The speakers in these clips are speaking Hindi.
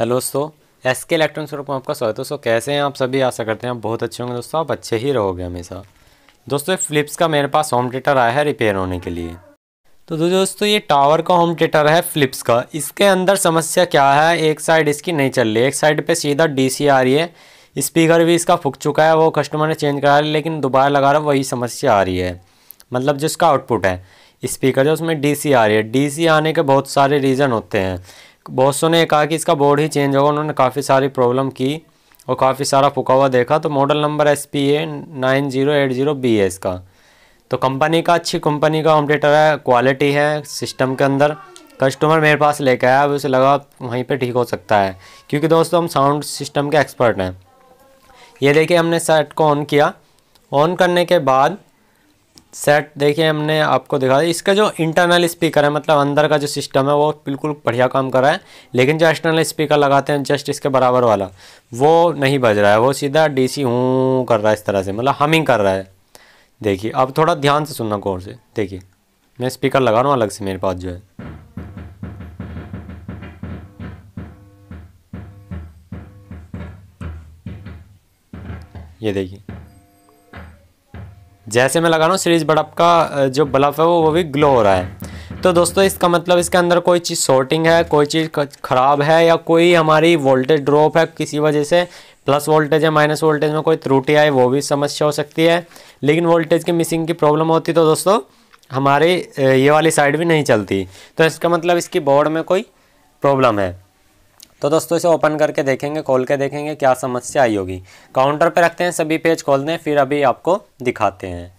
हेलो दोस्तों एस के इलेक्ट्रॉनिक्स शॉप में आपका स्वागत है दोस्तों कैसे हैं आप सभी आशा करते हैं आप बहुत अच्छे होंगे दोस्तों आप अच्छे ही रहोगे हमेशा दोस्तों फ्लिप्स का मेरे पास होम थिएटर आया है रिपेयर होने के लिए तो दोस्तों ये टावर का होम थिएटर है फ्लिप्स का इसके अंदर समस्या क्या है एक साइड इसकी नहीं चल रही एक साइड पर सीधा डी आ रही है स्पीकर भी इसका फुक चुका है वो कस्टमर ने चेंज करा लिया लेकिन दोबारा लगा रहा वही समस्या आ रही है मतलब जो आउटपुट है स्पीकर जो उसमें डी आ रही है डी आने के बहुत सारे रीज़न होते हैं बॉसों ने कहा कि इसका बोर्ड ही चेंज होगा उन्होंने काफ़ी सारी प्रॉब्लम की और काफ़ी सारा फुका हुआ देखा तो model number S P A nine zero eight zero B है इसका तो कंपनी का अच्छी कंपनी का होम है क्वालिटी है सिस्टम के अंदर कस्टमर मेरे पास लेके आया अब उसे लगा वहीं पे ठीक हो सकता है क्योंकि दोस्तों हम साउंड सिस्टम के एक्सपर्ट हैं ये देखिए हमने सेट को ऑन किया ऑन करने के बाद सेट देखिए हमने आपको दिखा दिया इसका जो इंटरनल स्पीकर है मतलब अंदर का जो सिस्टम है वो बिल्कुल बढ़िया काम कर रहा है लेकिन जो एक्सटर्नल स्पीकर लगाते हैं जस्ट इसके बराबर वाला वो नहीं बज रहा है वो सीधा डी सी हूँ कर रहा है इस तरह से मतलब हमिंग कर रहा है देखिए अब थोड़ा ध्यान से सुनना गौर से देखिए मैं स्पीकर लगा रहा हूँ अलग से मेरे पास जो है ये देखिए जैसे मैं लगा रहा हूँ सीरीज बड़प का जो बल्ब है वो वो भी ग्लो हो रहा है तो दोस्तों इसका मतलब इसके अंदर कोई चीज़ शॉर्टिंग है कोई चीज़ ख़राब है या कोई हमारी वोल्टेज ड्रॉप है किसी वजह से प्लस वोल्टेज या माइनस वोल्टेज में कोई त्रुटि आए वो भी समस्या हो सकती है लेकिन वोल्टेज की मिसिंग की प्रॉब्लम होती तो दोस्तों हमारी ये वाली साइड भी नहीं चलती तो इसका मतलब इसकी बोर्ड में कोई प्रॉब्लम है तो दोस्तों इसे ओपन करके देखेंगे खोल के देखेंगे क्या समस्या आई होगी काउंटर पे रखते हैं सभी पेज खोल दें फिर अभी आपको दिखाते हैं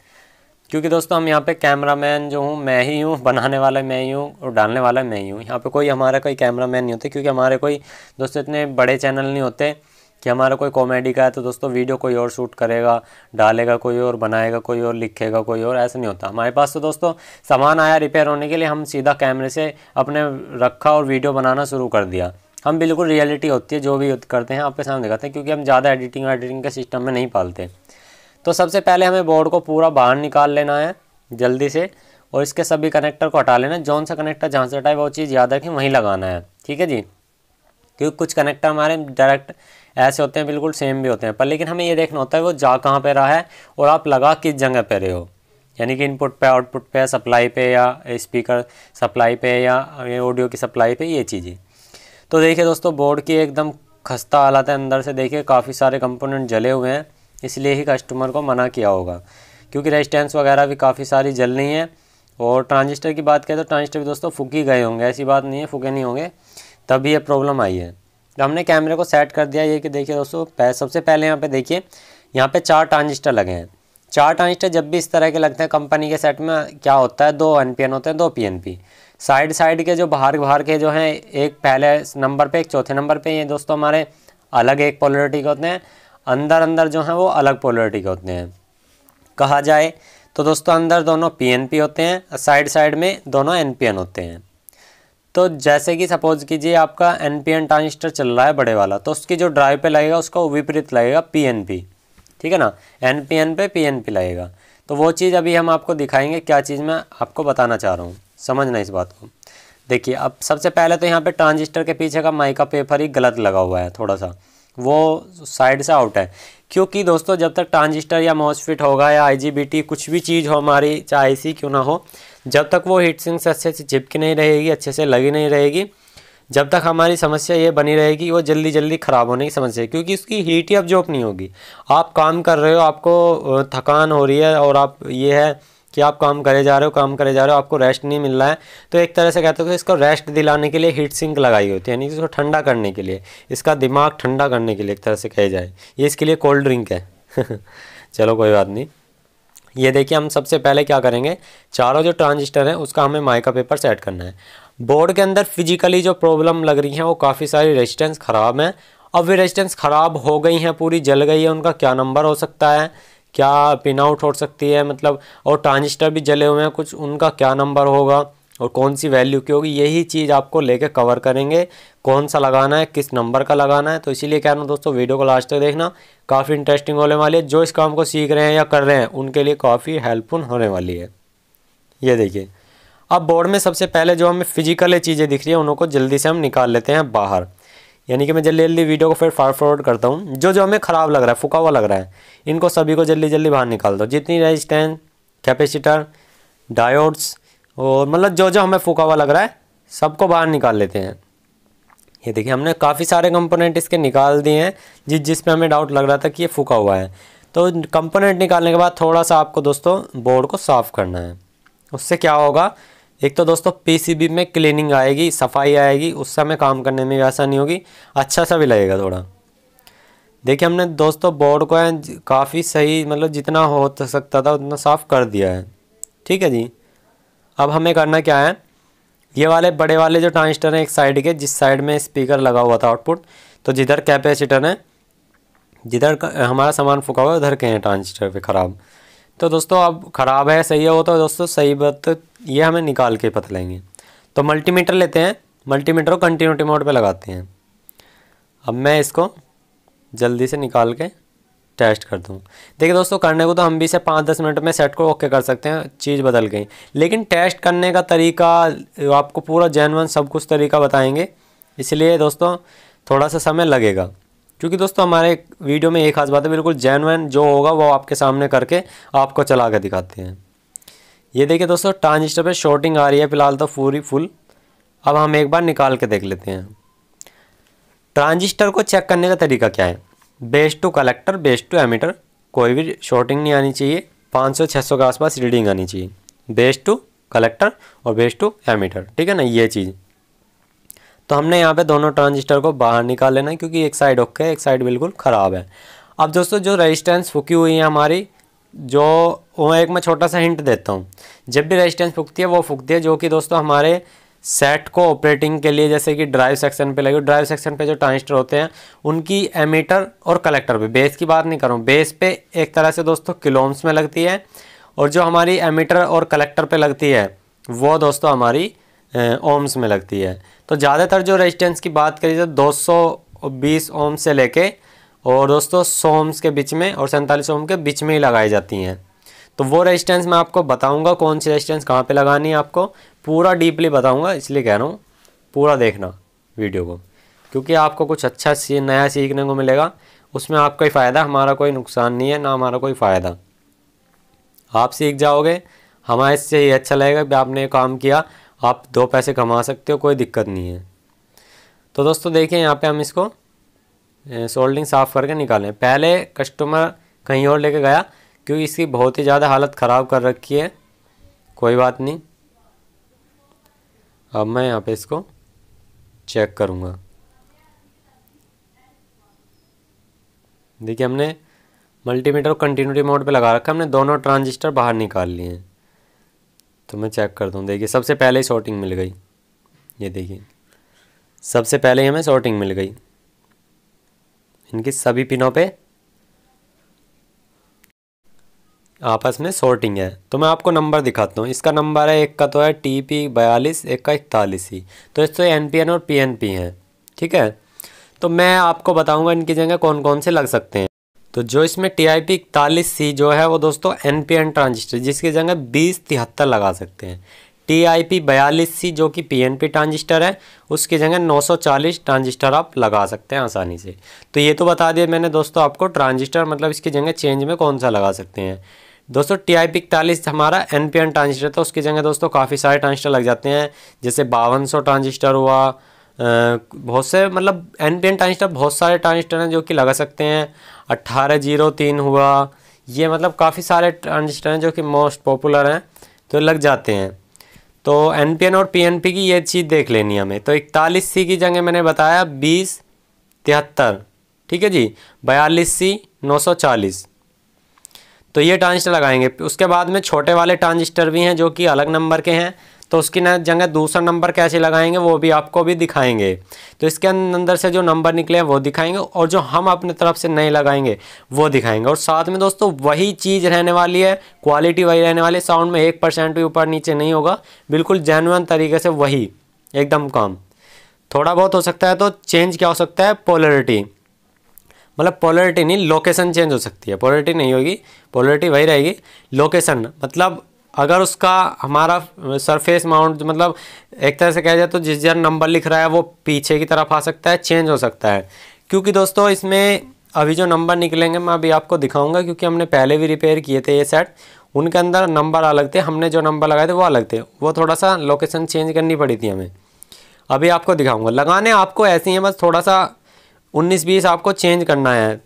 क्योंकि दोस्तों हम यहाँ पे कैमरामैन जो हूँ मैं ही हूँ बनाने वाला मैं ही हूँ और डालने वाला मैं ही हूँ यहाँ पे कोई हमारा कोई कैमरामैन नहीं होते क्योंकि हमारे कोई दोस्तों इतने बड़े चैनल नहीं होते कि हमारा कोई कॉमेडी का है तो दोस्तों वीडियो कोई और शूट करेगा डालेगा कोई और बनाएगा कोई और लिखेगा कोई और ऐसा नहीं होता हमारे पास तो दोस्तों सामान आया रिपेयर होने के लिए हम सीधा कैमरे से अपने रखा और वीडियो बनाना शुरू कर दिया हम बिल्कुल रियलिटी होती है जो भी करते हैं आपके सामने दिखाते हैं क्योंकि हम ज़्यादा एडिटिंग एडिटिंग के सिस्टम में नहीं पालते तो सबसे पहले हमें बोर्ड को पूरा बाहर निकाल लेना है जल्दी से और इसके सभी कनेक्टर को हटा लेना है जौन सा कनेक्टर जहाँ से हटाए वो चीज़ याद रखें वहीं लगाना है ठीक है जी क्योंकि कुछ कनेक्टर हमारे डायरेक्ट ऐसे होते हैं बिल्कुल सेम भी होते हैं पर लेकिन हमें ये देखना होता है वो जा कहाँ पे रहा है और आप लगा किस जगह पे रहे हो यानी कि इनपुट पे आउटपुट पे सप्लाई पे या स्पीकर सप्लाई पे या ऑडियो की सप्लाई पे ये चीज़ें तो देखिए दोस्तों बोर्ड की एकदम खस्ता हालत है अंदर से देखिए काफ़ी सारे कंपोनेंट जले हुए हैं इसलिए ही कस्टमर को मना किया होगा क्योंकि रेजिस्टेंस वगैरह भी काफ़ी सारी जल रही हैं और ट्रांजिस्टर की बात करें तो ट्रांजिस्टर भी दोस्तों फूकी गए होंगे ऐसी बात नहीं है फूके नहीं होंगे तभी ये प्रॉब्लम आई है तो हमने कैमरे को सेट कर दिया ये कि देखिए दोस्तों सबसे पहले यहाँ पे देखिए यहाँ पे चार ट्रांजिस्टर लगे हैं चार ट्रांजिस्टर जब भी इस तरह के लगते हैं कंपनी के सेट में क्या होता है दो एन होते हैं दो पी साइड साइड के जो बाहर बाहर के जो हैं एक पहले नंबर पे एक चौथे नंबर पे ये दोस्तों हमारे अलग एक पोलरिटी के होते हैं अंदर अंदर जो हैं वो अलग पोलरिटी के होते हैं कहा जाए तो दोस्तों अंदर दोनों पी होते हैं साइड साइड में दोनों एन होते हैं तो जैसे कि सपोज कीजिए आपका एन पी एन ट्रांजिस्टर चल रहा है बड़े वाला तो उसकी जो ड्राइव पे लगेगा उसका विपरीत लगेगा पी एन पी ठीक है ना एन पी एन पे पी एन पी लगेगा तो वो चीज़ अभी हम आपको दिखाएंगे क्या चीज़ मैं आपको बताना चाह रहा हूँ समझना इस बात को देखिए अब सबसे पहले तो यहाँ पे ट्रांजिस्टर के पीछे का माइका पेपर ही गलत लगा हुआ है थोड़ा सा वो साइड से आउट है क्योंकि दोस्तों जब तक ट्रांजिस्टर या मॉसफिट होगा या आईजीबीटी कुछ भी चीज़ हो हमारी चाहे ऐसी क्यों ना हो जब तक वो हीट सिंक से अच्छे से चिपकी नहीं रहेगी अच्छे से लगी नहीं रहेगी जब तक हमारी समस्या ये बनी रहेगी वो जल्दी जल्दी ख़राब होने की समस्या है क्योंकि उसकी हीट ही अब जॉब नहीं होगी आप काम कर रहे हो आपको थकान हो रही है और आप ये है कि आप काम करे जा रहे हो काम करे जा रहे हो आपको रेस्ट नहीं मिल रहा है तो एक तरह से कहते हो कि इसको रेस्ट दिलाने के लिए हीट सिंक लगाई होती है यानी कि इसको ठंडा करने के लिए इसका दिमाग ठंडा करने के लिए एक तरह से कहे जाए ये इसके लिए कोल्ड ड्रिंक है चलो कोई बात नहीं ये देखिए हम सबसे पहले क्या करेंगे चारों जो ट्रांजिस्टर हैं उसका हमें माइका पेपर सेट करना है बोर्ड के अंदर फिजिकली जो प्रॉब्लम लग रही है वो काफ़ी सारी रेजिस्टेंस ख़राब हैं अब वे रेजिस्टेंस ख़राब हो गई हैं पूरी जल गई है उनका क्या नंबर हो सकता है क्या पिन आउट हो सकती है मतलब और ट्रांजिस्टर भी जले हुए हैं कुछ उनका क्या नंबर होगा और कौन सी वैल्यू की होगी यही चीज़ आपको लेके कवर करेंगे कौन सा लगाना है किस नंबर का लगाना है तो इसीलिए कह रहा हूँ दोस्तों वीडियो को लास्ट तक देखना काफ़ी इंटरेस्टिंग होने वाली है जो इस काम को सीख रहे हैं या कर रहे हैं उनके लिए काफ़ी हेल्पफुल होने वाली है ये देखिए अब बोर्ड में सबसे पहले जो हमें फिजिकल चीज़ें दिख रही है उनको जल्दी से हम निकाल लेते हैं बाहर यानी कि मैं जल्दी जल्दी वीडियो को फिर फार फॉरवर्ड करता हूँ जो जो हमें ख़राब लग रहा है फुका हुआ लग रहा है इनको सभी को जल्दी जल्दी बाहर निकाल दो जितनी रेजिस्टेंस कैपेसिटर डायोड्स और मतलब जो जो हमें फूका हुआ लग रहा है सबको बाहर निकाल लेते हैं ये देखिए हमने काफ़ी सारे कंपोनेंट इसके निकाल दिए हैं जिस जिस पे हमें डाउट लग रहा था कि ये फूका हुआ है तो कंपोनेंट निकालने के बाद थोड़ा सा आपको दोस्तों बोर्ड को साफ़ करना है उससे क्या होगा एक तो दोस्तों पीसीबी में क्लीनिंग आएगी सफाई आएगी उस समय काम करने में भी आसानी होगी अच्छा सा भी लगेगा थोड़ा देखिए हमने दोस्तों बोर्ड को है काफ़ी सही मतलब जितना हो तो सकता था उतना साफ़ कर दिया है ठीक है जी अब हमें करना क्या है ये वाले बड़े वाले जो ट्रांजिस्टर हैं एक साइड के जिस साइड में स्पीकर लगा हुआ था आउटपुट तो जिधर कैपेसिटर है जिधर हमारा सामान फूका हुआ है उधर के हैं ट्रांजिस्टर पे ख़राब तो दोस्तों अब ख़राब है सही है वो तो दोस्तों सही बात ये हमें निकाल के पता लेंगे तो मल्टीमीटर लेते हैं मल्टीमीटर को कंटिन्यूटी मोड पे लगाते हैं अब मैं इसको जल्दी से निकाल के टेस्ट कर दूँ देखिए दोस्तों करने को तो हम भी से पाँच दस मिनट में सेट को ओके कर सकते हैं चीज़ बदल गई लेकिन टेस्ट करने का तरीका आपको पूरा जैन सब कुछ तरीका बताएंगे इसलिए दोस्तों थोड़ा सा समय लगेगा क्योंकि दोस्तों हमारे वीडियो में एक खास बात है बिल्कुल जेनवन जो होगा वो आपके सामने करके आपको चला कर दिखाते हैं ये देखिए दोस्तों ट्रांजिस्टर पे शॉर्टिंग आ रही है फिलहाल तो पूरी फुल अब हम एक बार निकाल के देख लेते हैं ट्रांजिस्टर को चेक करने का तरीका क्या है base to collector base to emitter कोई भी शॉर्टिंग नहीं आनी चाहिए 500-600 के आसपास रीडिंग आनी चाहिए बेस टू कलेक्टर और बेस टू एमीटर ठीक है ना ये चीज़ तो हमने यहाँ पे दोनों ट्रांजिस्टर को बाहर निकाल लेना है क्योंकि एक साइड ओके एक साइड बिल्कुल ख़राब है अब दोस्तों जो रेजिस्टेंस फूकी हुई है हमारी जो वो एक मैं छोटा सा हिंट देता हूँ जब भी रेजिस्टेंस फूकती है वो फूकती है जो कि दोस्तों हमारे सेट को ऑपरेटिंग के लिए जैसे कि ड्राइव सेक्शन पे लगे ड्राइव सेक्शन पे जो ट्रांजिस्टर होते हैं उनकी एमीटर और कलेक्टर पे बेस की बात नहीं करूँ बेस पे एक तरह से दोस्तों किलोम्स में लगती है और जो हमारी एमीटर और कलेक्टर पे लगती है वो दोस्तों हमारी ओम्स में लगती है तो ज़्यादातर जो रेजिस्टेंस की बात करी तो 220 ओम से लेके और दोस्तों सौ ओम्स के बीच में और सैंतालीस ओम के बीच में ही लगाई जाती हैं तो वो रेजिस्टेंस मैं आपको बताऊंगा कौन सी रेजिस्टेंस कहाँ पे लगानी है आपको पूरा डीपली बताऊंगा इसलिए कह रहा हूँ पूरा देखना वीडियो को क्योंकि आपको कुछ अच्छा सी नया सीखने को मिलेगा उसमें आपका ही फ़ायदा हमारा कोई नुकसान नहीं है ना हमारा कोई फ़ायदा आप सीख जाओगे हमारे से ही अच्छा लगेगा कि आपने काम किया आप दो पैसे कमा सकते हो कोई दिक्कत नहीं है तो दोस्तों देखिए यहाँ पे हम इसको सोल्डिंग साफ़ करके निकालें पहले कस्टमर कहीं और लेके गया क्योंकि इसकी बहुत ही ज़्यादा हालत ख़राब कर रखी है कोई बात नहीं अब मैं यहाँ पे इसको चेक करूँगा देखिए हमने मल्टीमीटर कंटिन्यूटी मोड पे लगा रखा है हमने दोनों ट्रांजिस्टर बाहर निकाल लिए हैं तो मैं चेक कर दूँ देखिए सबसे पहले ही शॉर्टिंग मिल गई ये देखिए सबसे पहले हमें शॉर्टिंग मिल गई इनकी सभी पिनों पे आपस में शॉर्टिंग है तो मैं आपको नंबर दिखाता हूँ इसका नंबर है एक का तो है टी पी बयालीस एक का इकतालीस ही तो इस तो एन पी एन और पी एन पी हैं ठीक है तो मैं आपको बताऊँगा इनकी जगह कौन कौन से लग सकते हैं तो जो इसमें टी आई पी इकतालीस सी जो है वो दोस्तों एन पी एन ट्रांजिस्टर जिसकी जगह बीस तिहत्तर लगा सकते हैं टी आई पी बयालीस सी जो कि पी एन पी ट्रांजिस्टर है उसकी जगह नौ सौ चालीस ट्रांजिस्टर आप लगा सकते हैं आसानी से तो ये तो बता दिया मैंने दोस्तों आपको ट्रांजिस्टर मतलब इसकी जगह चेंज में कौन सा लगा सकते हैं दोस्तों टी आई पी इकतालीस हमारा एन पी एन ट्रांजिस्टर था उसकी जगह दोस्तों काफ़ी सारे ट्रांजिस्टर लग जाते हैं जैसे बावन सौ ट्रांजिस्टर हुआ बहुत से मतलब एन पी एन ट्रांजिस्टर बहुत सारे ट्रांजिस्टर हैं जो कि लगा सकते हैं अट्ठारह जीरो तीन हुआ ये मतलब काफ़ी सारे ट्रांजिस्टर हैं जो कि मोस्ट पॉपुलर हैं तो लग जाते हैं तो एन और पी की ये चीज़ देख लेनी हमें तो इकतालीस सी की जगह मैंने बताया बीस तिहत्तर ठीक है जी बयालीस सी नौ सौ चालीस तो ये ट्रांजिस्टर लगाएंगे उसके बाद में छोटे वाले ट्रांजिस्टर भी हैं जो कि अलग नंबर के हैं तो उसकी ना जगह दूसरा नंबर कैसे लगाएंगे वो भी आपको भी दिखाएंगे तो इसके अंदर से जो नंबर निकले हैं वो दिखाएंगे और जो हम अपने तरफ से नहीं लगाएंगे वो दिखाएंगे और साथ में दोस्तों वही चीज़ रहने वाली है क्वालिटी वही रहने वाली साउंड में एक परसेंट भी ऊपर नीचे नहीं होगा बिल्कुल जेनुअन तरीके से वही एकदम काम थोड़ा बहुत हो सकता है तो चेंज क्या हो सकता है पोलरिटी मतलब पोलरिटी नहीं लोकेशन चेंज हो सकती है पोलरिटी नहीं होगी पोलरिटी वही रहेगी लोकेशन मतलब अगर उसका हमारा सरफेस माउंट मतलब एक तरह से कह जाए तो जिस जन नंबर लिख रहा है वो पीछे की तरफ आ सकता है चेंज हो सकता है क्योंकि दोस्तों इसमें अभी जो नंबर निकलेंगे मैं अभी आपको दिखाऊंगा क्योंकि हमने पहले भी रिपेयर किए थे ये सेट उनके अंदर नंबर अलग थे हमने जो नंबर लगाए थे वो अलग थे वो थोड़ा सा लोकेशन चेंज करनी पड़ी थी हमें अभी आपको दिखाऊँगा लगाने आपको ऐसे ही बस थोड़ा सा उन्नीस बीस आपको चेंज करना है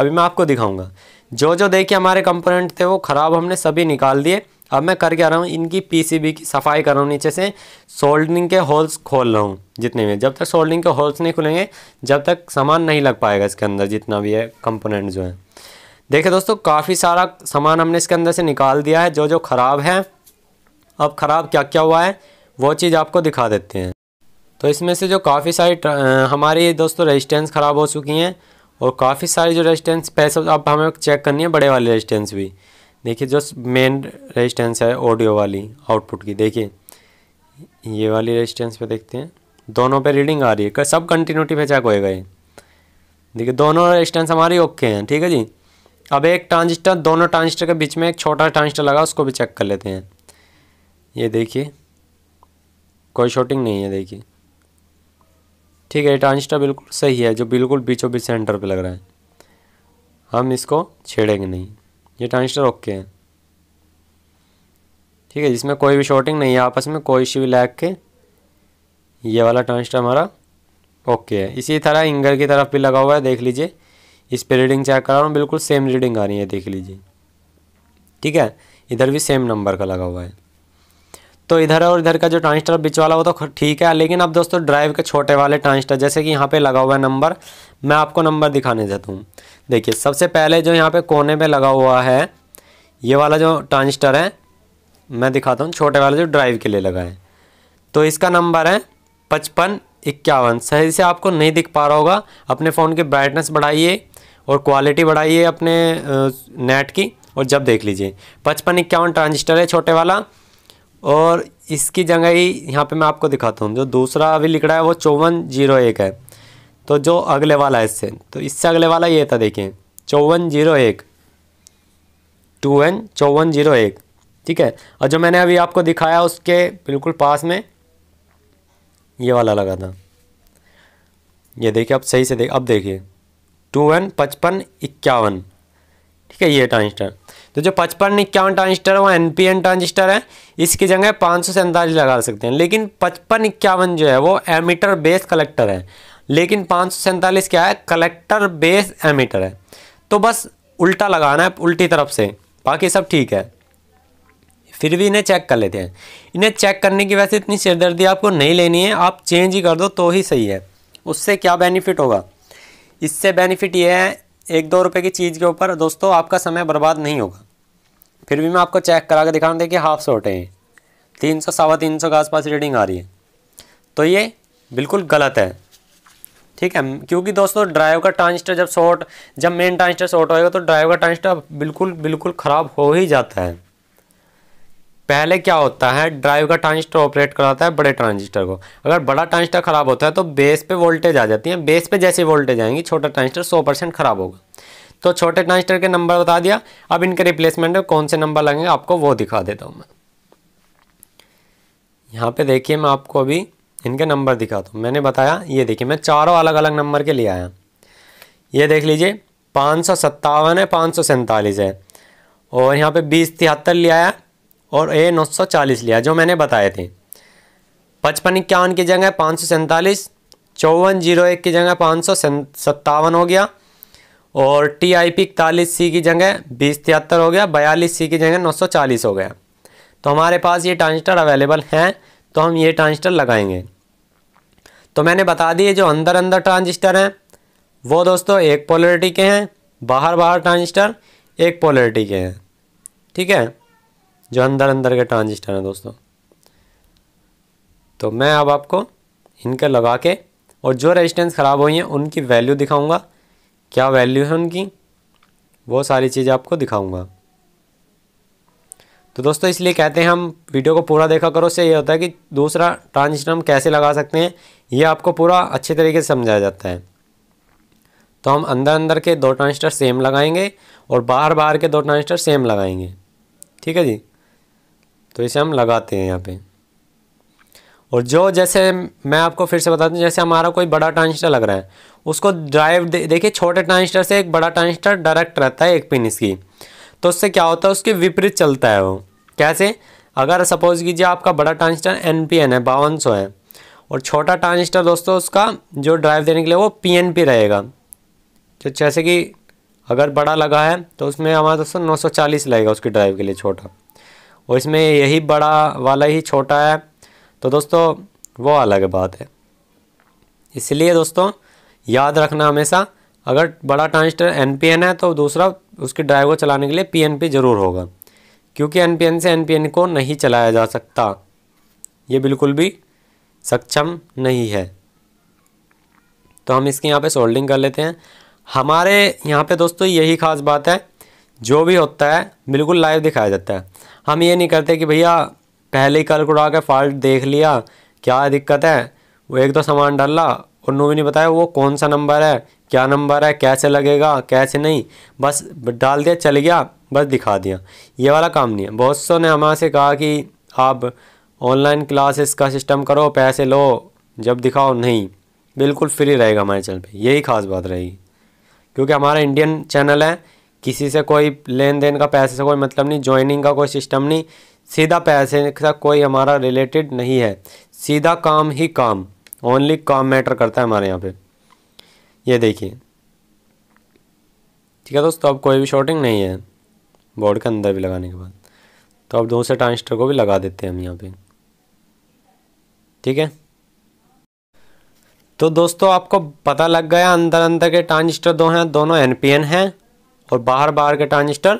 अभी मैं आपको दिखाऊँगा जो जो देखिए हमारे कंपोनेंट थे वो ख़राब हमने सभी निकाल दिए अब मैं कर क्या रहा हूँ इनकी पीसीबी की सफाई कर रहा हूँ नीचे से सोल्डरिंग के होल्स खोल रहा हूँ जितने भी जब तक सोल्डरिंग के होल्स नहीं खुलेंगे जब तक सामान नहीं लग पाएगा इसके अंदर जितना भी है कंपोनेंट जो है देखिए दोस्तों काफ़ी सारा सामान हमने इसके अंदर से निकाल दिया है जो जो ख़राब है अब ख़राब क्या क्या हुआ है वो चीज़ आपको दिखा देते हैं तो इसमें से जो काफ़ी सारी हमारी दोस्तों रेजिस्टेंस ख़राब हो चुकी हैं और काफ़ी सारी जो रेजिस्टेंस पैसे अब हमें चेक करनी है बड़े वाले रेजिस्टेंस भी देखिए जो मेन रेजिस्टेंस है ऑडियो वाली आउटपुट की देखिए ये वाली रेजिस्टेंस पे देखते हैं दोनों पे रीडिंग आ रही है सब कंटिन्यूटी पे चेक होएगा ये देखिए दोनों रेजिस्टेंस हमारी ओके हैं ठीक है जी अब एक ट्रांजिस्टर दोनों ट्रांजिस्टर के बीच में एक छोटा ट्रांजिस्टर लगा उसको भी चेक कर लेते हैं ये देखिए कोई शॉटिंग नहीं है देखिए ठीक है ये ट्रांजिस्टर बिल्कुल सही है जो बिल्कुल बीचों बीच सेंटर पर लग रहा है हम इसको छेड़ेंगे नहीं ये ट्रांजिस्टर ओके है ठीक है जिसमें कोई भी शॉर्टिंग नहीं है आपस में कोई सी भी लैग के ये वाला ट्रांजिस्टर हमारा ओके है इसी तरह इंगर की तरफ भी लगा हुआ है देख लीजिए इस पर रीडिंग चेक कर रहा हूँ बिल्कुल सेम रीडिंग आ रही है देख लीजिए ठीक है इधर भी सेम नंबर का लगा हुआ है तो इधर और इधर का जो ट्रांजिस्टर बीच वाला वो तो ठीक है लेकिन अब दोस्तों ड्राइव के छोटे वाले ट्रांजिस्टर जैसे कि यहाँ पे लगा हुआ है नंबर मैं आपको नंबर दिखाने देता हूँ देखिए सबसे पहले जो यहाँ पे कोने पे लगा हुआ है ये वाला जो ट्रांजिस्टर है मैं दिखाता हूँ छोटे वाला जो ड्राइव के लिए लगा है तो इसका नंबर है पचपन इक्यावन सही से आपको नहीं दिख पा रहा होगा अपने फ़ोन की ब्राइटनेस बढ़ाइए और क्वालिटी बढ़ाइए अपने नेट की और जब देख लीजिए पचपन इक्यावन ट्रांजिस्टर है छोटे वाला और इसकी जगह ही यहाँ पे मैं आपको दिखाता हूँ जो दूसरा अभी लिख रहा है वो चौवन जीरो एक है तो जो अगले वाला है इससे तो इससे अगले वाला ये था देखिए चौवन जीरो एक टू एन चौवन जीरो एक ठीक है और जो मैंने अभी आपको दिखाया उसके बिल्कुल पास में ये वाला लगा था ये देखिए अब सही से देख अब देखिए टू एन पचपन इक्यावन ठीक है ये ट्रांजिस्टर तो जो पचपन इक्यावन ट्रांजिस्टर है वो एन पी एन ट्रांजिस्टर है इसकी जगह पाँच सौ सैंतालीस लगा सकते हैं लेकिन पचपन इक्यावन जो है वो एमीटर बेस कलेक्टर है लेकिन पाँच क्या है कलेक्टर बेस एमीटर है तो बस उल्टा लगाना है उल्टी तरफ से बाकी सब ठीक है फिर भी इन्हें चेक कर लेते हैं इन्हें चेक करने की वैसे इतनी सिरदर्दी आपको नहीं लेनी है आप चेंज ही कर दो तो ही सही है उससे क्या बेनिफिट होगा इससे बेनिफिट ये है एक दो रुपये की चीज़ के ऊपर दोस्तों आपका समय बर्बाद नहीं होगा फिर भी मैं आपको चेक करा के दिखा हूँ देखिए हाफ शॉर्ट है तीन सौ सवा तीन सौ के आसपास रीडिंग आ रही है तो ये बिल्कुल गलत है ठीक है क्योंकि दोस्तों ड्राइव का ट्रांजिस्टर जब शॉर्ट जब मेन ट्रांजिस्टर शॉर्ट होएगा तो ड्राइव का ट्रांजिस्टर बिल्कुल बिल्कुल ख़राब हो ही जाता है पहले क्या होता है ड्राइव का ट्रांजिस्टर ऑपरेट कराता है बड़े ट्रांजिस्टर को अगर बड़ा ट्रांजिस्टर ख़राब होता है तो बेस पे वोल्टेज आ जाती है बेस पे जैसे वोल्टेज आएंगी छोटा ट्रांजिस्टर सौ परसेंट ख़राब होगा तो छोटे ट्रांजिस्टर के नंबर बता दिया अब इनके रिप्लेसमेंट में कौन से नंबर लगेंगे आपको वो दिखा देता हूँ मैं यहाँ पर देखिए मैं आपको अभी इनके नंबर दिखा दो मैंने बताया ये देखिए मैं चारों अलग अलग नंबर के लिए आया ये देख लीजिए पाँच सौ सत्तावन है पाँच सौ सैंतालीस है और यहाँ पे बीस तिहत्तर ले आया और ए नौ सौ चालीस लिया जो मैंने बताए थे पचपन इक्यावन की जगह पाँच सौ सैंतालीस चौवन जीरो एक की जगह पाँच सौ सत्तावन हो गया और टी आई पी इकतालीस सी की जगह बीस तिहत्तर हो गया बयालीस सी की जगह नौ सौ चालीस हो गया तो हमारे पास ये ट्रांजिस्टर अवेलेबल हैं तो हम ये ट्रांजिस्टर लगाएंगे तो मैंने बता दिए जो अंदर अंदर ट्रांजिस्टर हैं वो दोस्तों एक पोलरिटी के हैं बाहर बाहर ट्रांजिस्टर एक पोलरिटी के हैं ठीक है जो अंदर अंदर के ट्रांजिस्टर हैं दोस्तों तो मैं अब आपको इनके लगा के और जो रेजिस्टेंस ख़राब हुई हैं उनकी वैल्यू दिखाऊंगा क्या वैल्यू है उनकी वो सारी चीज़ें आपको दिखाऊंगा तो दोस्तों इसलिए कहते हैं हम वीडियो को पूरा देखा करो से ये होता है कि दूसरा ट्रांजिस्टर हम कैसे लगा सकते हैं ये आपको पूरा अच्छे तरीके से समझाया जाता है तो हम अंदर अंदर के दो ट्रांजिस्टर सेम लगाएंगे और बाहर बाहर के दो ट्रांजिस्टर सेम लगाएंगे ठीक है जी तो इसे हम लगाते हैं यहाँ पे और जो जैसे मैं आपको फिर से बताता हूँ जैसे हमारा कोई बड़ा ट्रांजिस्टर लग रहा है उसको ड्राइव दे, देखिए छोटे ट्रांजिस्टर से एक बड़ा ट्रांजिस्टर डायरेक्ट रहता है एक पिन इसकी तो उससे क्या होता है उसके विपरीत चलता है वो कैसे अगर सपोज़ कीजिए आपका बड़ा ट्रांजिस्टर एन पी एन है बावन सौ है और छोटा ट्रांजिस्टर दोस्तों उसका जो ड्राइव देने के लिए वो पी रहेगा तो जैसे कि अगर बड़ा लगा है तो उसमें हमारा दोस्तों नौ लगेगा उसकी ड्राइव के लिए छोटा और इसमें यही बड़ा वाला ही छोटा है तो दोस्तों वो अलग बात है इसलिए दोस्तों याद रखना हमेशा अगर बड़ा ट्रांजिस्टर एन है तो दूसरा उसकी ड्राइव को चलाने के लिए पी ज़रूर होगा क्योंकि एन से एन को नहीं चलाया जा सकता ये बिल्कुल भी सक्षम नहीं है तो हम इसके यहाँ पे सोल्डिंग कर लेते हैं हमारे यहाँ पे दोस्तों यही खास बात है जो भी होता है बिल्कुल लाइव दिखाया जाता है हम ये नहीं करते कि भैया पहले ही कल कुड़ा के फॉल्ट देख लिया क्या दिक्कत है वो एक दो सामान डाला और नो भी नहीं बताया वो कौन सा नंबर है क्या नंबर है कैसे लगेगा कैसे नहीं बस डाल दिया चल गया बस दिखा दिया ये वाला काम नहीं है बहुत सौ ने हमारे से कहा कि आप ऑनलाइन क्लासेस का सिस्टम करो पैसे लो जब दिखाओ नहीं बिल्कुल फ्री रहेगा हमारे चैनल पे यही खास बात रहेगी क्योंकि हमारा इंडियन चैनल है किसी से कोई लेन देन का पैसे से कोई मतलब नहीं ज्वाइनिंग का कोई सिस्टम नहीं सीधा पैसे का कोई हमारा रिलेटेड नहीं है सीधा काम ही काम ओनली काम मैटर करता है हमारे यहाँ पे ये देखिए ठीक है दोस्तों अब कोई भी शॉर्टिंग नहीं है बोर्ड के अंदर भी लगाने के बाद तो अब दूसरे ट्रांसटर को भी लगा देते हैं हम यहाँ पे ठीक है तो दोस्तों आपको पता लग गया अंदर अंदर के ट्रांजिस्टर दो हैं दोनों एन पी एन हैं और बाहर बाहर के ट्रांजिस्टर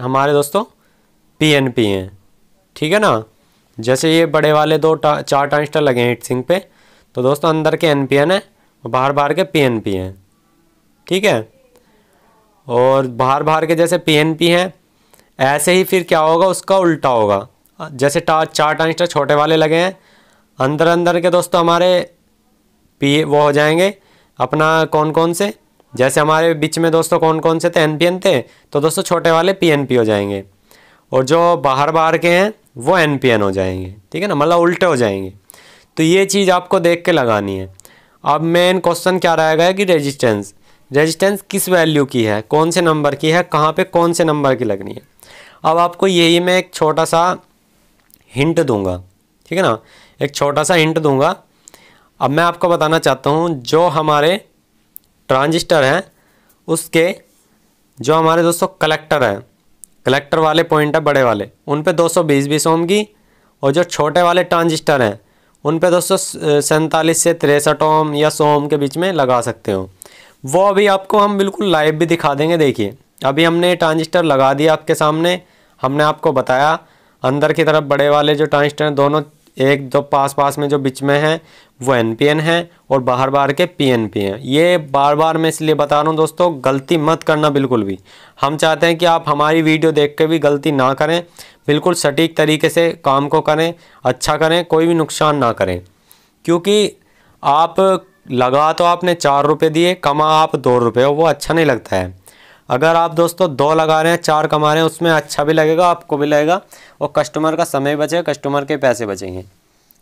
हमारे दोस्तों पी एन पी हैं ठीक है ना जैसे ये बड़े वाले दो टा चार ट्रांजिस्टर लगे हैं हीट सिंह पे तो दोस्तों अंदर के एन पी एन हैं और बाहर बाहर के पी एन पी हैं ठीक है और बाहर बाहर के जैसे पी एन पी हैं ऐसे ही फिर क्या होगा उसका उल्टा होगा जैसे चार ट्रांजिस्टर छोटे वाले लगे हैं अंदर अंदर के दोस्तों तो हमारे पी वो हो जाएंगे अपना कौन कौन से जैसे हमारे बीच में दोस्तों तो कौन कौन से थे एन थे तो दोस्तों छोटे वाले पी हो जाएंगे और जो बाहर बाहर के हैं वो एन हो जाएंगे ठीक है ना मतलब उल्टे हो जाएंगे तो ये चीज़ आपको देख के लगानी है अब मेन क्वेश्चन क्या रहेगा कि रेजिस्टेंस रेजिस्टेंस किस वैल्यू की है कौन से नंबर की है कहाँ पर कौन से नंबर की लगनी है अब आपको यही मैं एक छोटा सा हिंट दूंगा ठीक है ना एक छोटा सा हिंट दूंगा अब मैं आपको बताना चाहता हूँ जो हमारे ट्रांजिस्टर हैं उसके जो हमारे दोस्तों कलेक्टर हैं कलेक्टर वाले पॉइंट है बड़े वाले उन पे 220 बीस ओम की और जो छोटे वाले ट्रांजिस्टर हैं उन पे दोस्तों सैंतालीस से तिरसठ ओम या सौ ओम के बीच में लगा सकते हो वो अभी आपको हम बिल्कुल लाइव भी दिखा देंगे देखिए अभी हमने ट्रांजिस्टर लगा दिया आपके सामने हमने आपको बताया अंदर की तरफ बड़े वाले जो ट्रांजिस्टर हैं दोनों एक दो पास पास में जो बीच में है वो एन पी एन है और बाहर बाहर के पी एन पी हैं ये बार बार मैं इसलिए बता रहा हूँ दोस्तों गलती मत करना बिल्कुल भी हम चाहते हैं कि आप हमारी वीडियो देख के भी गलती ना करें बिल्कुल सटीक तरीके से काम को करें अच्छा करें कोई भी नुकसान ना करें क्योंकि आप लगा तो आपने चार रुपये दिए कमा आप दो रुपये वो अच्छा नहीं लगता है अगर आप दोस्तों दो लगा रहे हैं चार कमा रहे हैं उसमें अच्छा भी लगेगा आपको भी लगेगा और कस्टमर का समय बचेगा कस्टमर के पैसे बचेंगे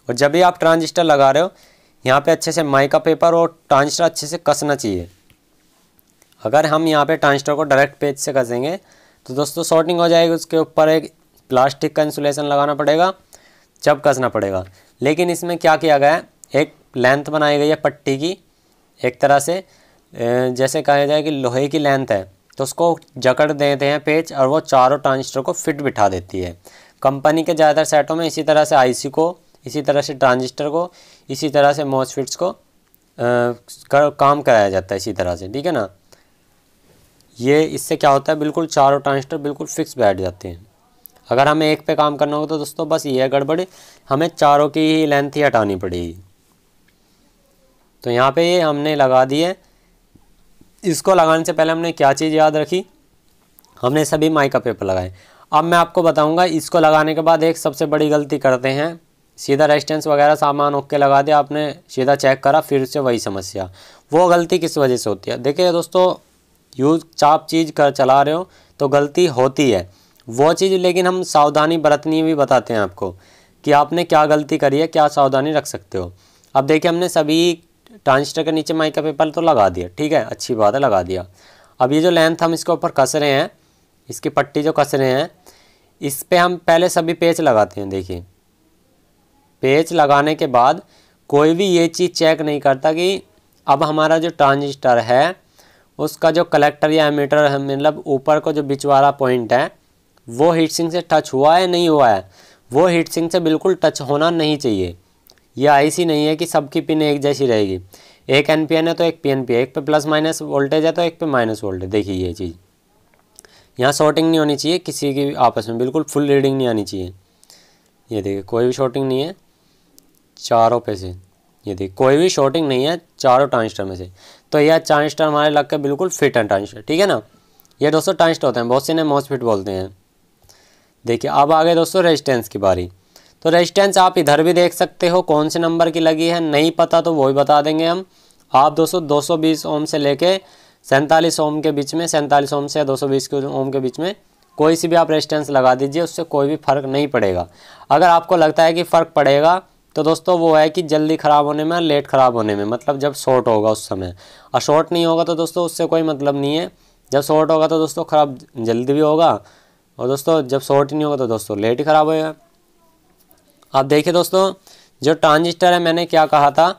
और जब भी आप ट्रांजिस्टर लगा रहे हो यहाँ पे अच्छे से का पेपर और ट्रांजिस्टर अच्छे से कसना चाहिए अगर हम यहाँ पे ट्रांजिस्टर को डायरेक्ट पेज से कसेंगे तो दोस्तों शॉर्टिंग हो जाएगी उसके ऊपर एक प्लास्टिक का इंसुलेशन लगाना पड़ेगा जब कसना पड़ेगा लेकिन इसमें क्या किया गया है एक लेंथ बनाई गई है पट्टी की एक तरह से जैसे कहा जाए कि लोहे की लेंथ है तो उसको जकड़ देते हैं पेज और वो चारों ट्रांजिस्टर को फिट बिठा देती है कंपनी के ज़्यादातर सेटों में इसी तरह से आईसी को इसी तरह से ट्रांजिस्टर को इसी तरह से मॉसफिट्स को आ, कर, काम कराया जाता है इसी तरह से ठीक है ना ये इससे क्या होता है बिल्कुल चारों ट्रांजिस्टर बिल्कुल फिक्स बैठ जाते हैं अगर हमें एक पे काम करना होगा तो दोस्तों बस ये है गड़बड़ी हमें चारों की ही लेंथ ही हटानी पड़ेगी तो यहाँ पे ये हमने लगा दिए इसको लगाने से पहले हमने क्या चीज़ याद रखी हमने सभी का पेपर लगाए अब मैं आपको बताऊंगा इसको लगाने के बाद एक सबसे बड़ी गलती करते हैं सीधा रेजिस्टेंस वगैरह सामान ओके लगा दिया आपने सीधा चेक करा फिर से वही समस्या वो गलती किस वजह से होती है देखिए दोस्तों यूज चाप चीज़ कर चला रहे हो तो गलती होती है वो चीज़ लेकिन हम सावधानी बरतनी भी बताते हैं आपको कि आपने क्या गलती करी है क्या सावधानी रख सकते हो अब देखिए हमने सभी ट्रांजिस्टर के नीचे का पेपर तो लगा दिया ठीक है अच्छी बात है लगा दिया अब ये जो लेंथ हम इसके ऊपर कस रहे हैं इसकी पट्टी जो कस रहे हैं इस पर हम पहले सभी पेच लगाते हैं देखिए पेच लगाने के बाद कोई भी ये चीज़ चेक नहीं करता कि अब हमारा जो ट्रांजिस्टर है उसका जो कलेक्टर या मीटर है मतलब ऊपर का जो बिच वाला पॉइंट है वो हीट सिंक से टच हुआ है नहीं हुआ है वो हीट सिंक से बिल्कुल टच होना नहीं चाहिए ये ऐसी नहीं है कि सबकी पिन एक जैसी रहेगी एक एन है तो एक पी है एक पे प्लस माइनस वोल्टेज है तो एक पे माइनस वोल्टेज देखिए ये चीज़ यहाँ शॉर्टिंग नहीं होनी चाहिए किसी की आपस में बिल्कुल फुल रीडिंग नहीं आनी चाहिए ये देखिए कोई भी शॉर्टिंग नहीं है चारों पे से ये देखिए कोई भी शॉर्टिंग नहीं है चारों ट्रांजिस्टर में से तो यह ट्रांजिस्टर हमारे लग के बिल्कुल फिट है ट्रांजिस्टर ठीक है ना ये दोस्तों ट्रांजिस्टर होते हैं बहुत से मोस्ट मॉसफिट बोलते हैं देखिए अब आ गए दोस्तों रेजिस्टेंस की बारी तो रेजिस्टेंस आप इधर भी देख सकते हो कौन से नंबर की लगी है नहीं पता तो वो भी बता देंगे हम आप दोस्तों 220 ओम से लेके सैंतालीस ओम के बीच में सैंतालीस ओम से दो सौ बीस ओम के बीच में कोई सी भी आप रेजिस्टेंस लगा दीजिए उससे कोई भी फ़र्क नहीं पड़ेगा अगर आपको लगता है कि फ़र्क पड़ेगा तो दोस्तों वो है कि जल्दी ख़राब होने में लेट ख़राब होने में मतलब जब शॉर्ट होगा उस समय और शॉर्ट नहीं होगा तो दोस्तों उससे कोई मतलब नहीं है जब शॉर्ट होगा तो दोस्तों ख़राब जल्दी भी होगा और दोस्तों जब शॉर्ट नहीं होगा तो दोस्तों लेट ही ख़राब होएगा आप देखिए दोस्तों जो ट्रांजिस्टर है मैंने क्या कहा था